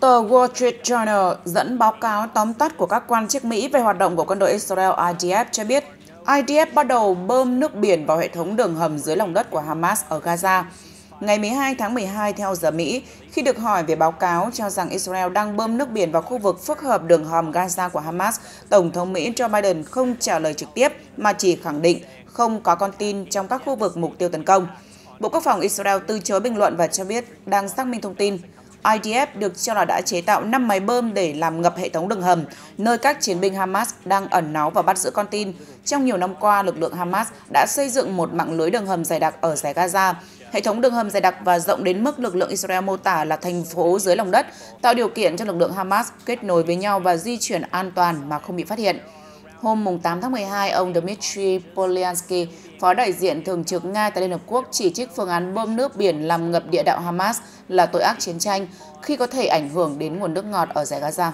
Tờ Wall Street Journal dẫn báo cáo tóm tắt của các quan chức Mỹ về hoạt động của quân đội Israel IDF cho biết IDF bắt đầu bơm nước biển vào hệ thống đường hầm dưới lòng đất của Hamas ở Gaza. Ngày 12 tháng 12 theo giờ Mỹ, khi được hỏi về báo cáo cho rằng Israel đang bơm nước biển vào khu vực phức hợp đường hầm Gaza của Hamas, Tổng thống Mỹ Joe Biden không trả lời trực tiếp mà chỉ khẳng định không có con tin trong các khu vực mục tiêu tấn công. Bộ Quốc phòng Israel từ chối bình luận và cho biết đang xác minh thông tin. IDF được cho là đã chế tạo 5 máy bơm để làm ngập hệ thống đường hầm, nơi các chiến binh Hamas đang ẩn náu và bắt giữ con tin. Trong nhiều năm qua, lực lượng Hamas đã xây dựng một mạng lưới đường hầm dày đặc ở giải Gaza. Hệ thống đường hầm dày đặc và rộng đến mức lực lượng Israel mô tả là thành phố dưới lòng đất, tạo điều kiện cho lực lượng Hamas kết nối với nhau và di chuyển an toàn mà không bị phát hiện. Hôm 8 tháng 12, ông Dmitry Polyansky, phó đại diện thường trực Nga tại Liên Hợp Quốc chỉ trích phương án bơm nước biển làm ngập địa đạo Hamas là tội ác chiến tranh khi có thể ảnh hưởng đến nguồn nước ngọt ở giải Gaza.